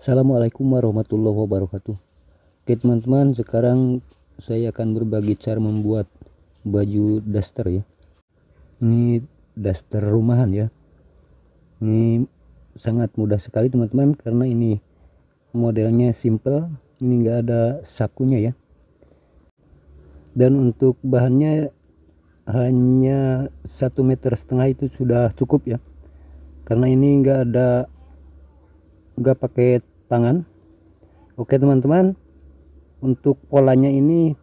Assalamualaikum warahmatullahi wabarakatuh Oke teman-teman sekarang saya akan berbagi cara membuat baju daster ya Ini daster rumahan ya Ini sangat mudah sekali teman-teman karena ini modelnya simple Ini enggak ada sakunya ya Dan untuk bahannya hanya satu meter setengah itu sudah cukup ya karena ini enggak ada enggak pakai tangan oke teman-teman untuk polanya ini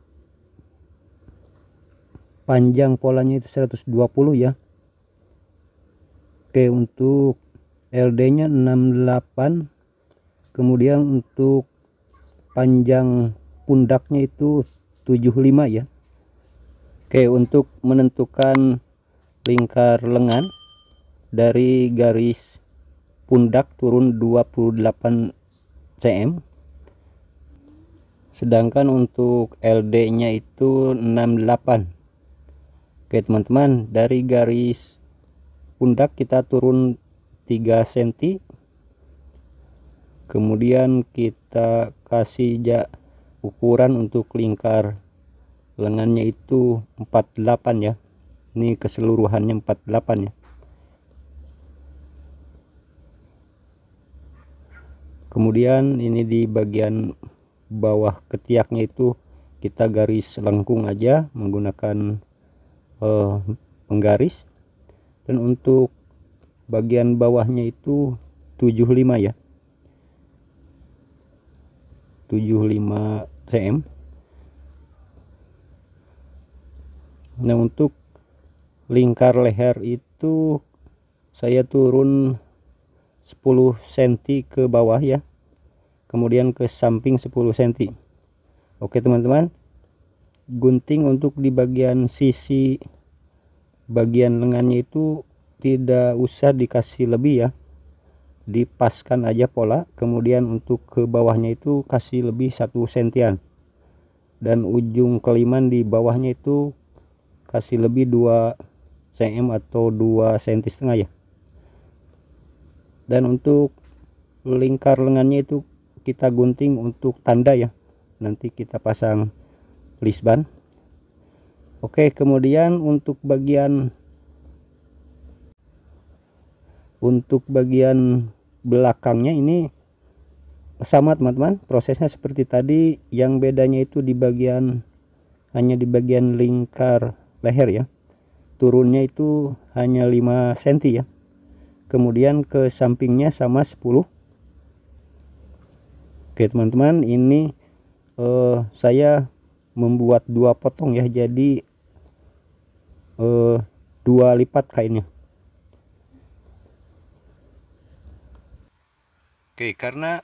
panjang polanya itu 120 ya oke untuk LD nya 68 kemudian untuk panjang pundaknya itu 75 ya oke untuk menentukan lingkar lengan dari garis pundak turun 28 cm sedangkan untuk LD nya itu 68 oke teman-teman dari garis pundak kita turun 3 cm kemudian kita kasih ja ukuran untuk lingkar lengannya itu 48 ya ini keseluruhannya 48 ya kemudian ini di bagian bawah ketiaknya itu kita garis lengkung aja menggunakan eh, penggaris dan untuk bagian bawahnya itu 75 ya 75 cm nah untuk lingkar leher itu saya turun 10 cm ke bawah ya kemudian ke samping 10 cm oke teman-teman gunting untuk di bagian sisi bagian lengannya itu tidak usah dikasih lebih ya dipaskan aja pola kemudian untuk ke bawahnya itu kasih lebih satu sentian dan ujung keliman di bawahnya itu kasih lebih 2 cm atau 2 cm setengah ya dan untuk lingkar lengannya itu kita gunting untuk tanda ya nanti kita pasang lisban Oke kemudian untuk bagian untuk bagian belakangnya ini sama teman-teman prosesnya seperti tadi yang bedanya itu di bagian hanya di bagian lingkar leher ya turunnya itu hanya 5 cm ya kemudian ke sampingnya sama 10 Oke teman-teman ini eh, saya membuat dua potong ya jadi eh, dua lipat kainnya Oke karena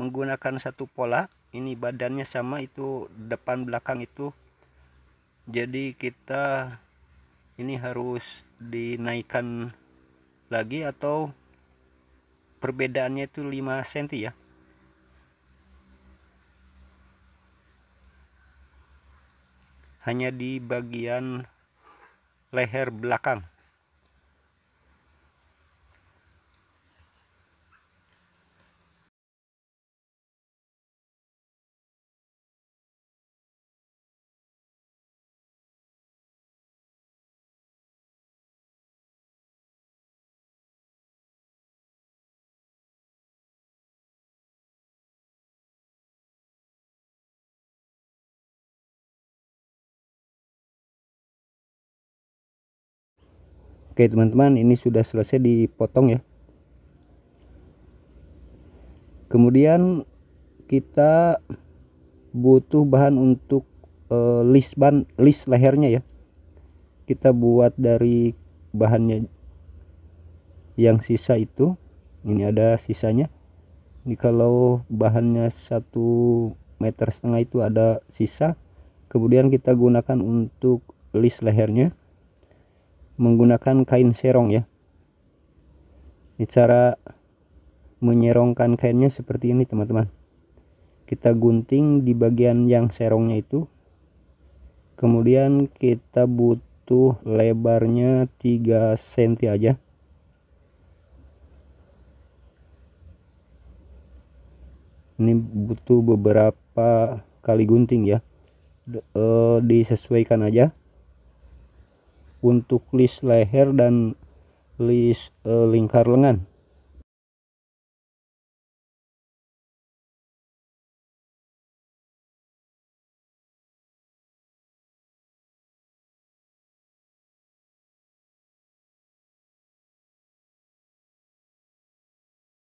menggunakan satu pola ini badannya sama itu depan belakang itu jadi kita ini harus dinaikkan lagi atau perbedaannya itu 5 cm ya hanya di bagian leher belakang Oke teman-teman ini sudah selesai dipotong ya kemudian kita butuh bahan untuk e, list ban list lehernya ya kita buat dari bahannya yang sisa itu ini ada sisanya ini kalau bahannya satu meter setengah itu ada sisa kemudian kita gunakan untuk list lehernya menggunakan kain serong ya ini cara menyerongkan kainnya seperti ini teman-teman kita gunting di bagian yang serongnya itu kemudian kita butuh lebarnya 3 cm aja ini butuh beberapa kali gunting ya e, disesuaikan aja untuk list leher dan list uh, lingkar lengan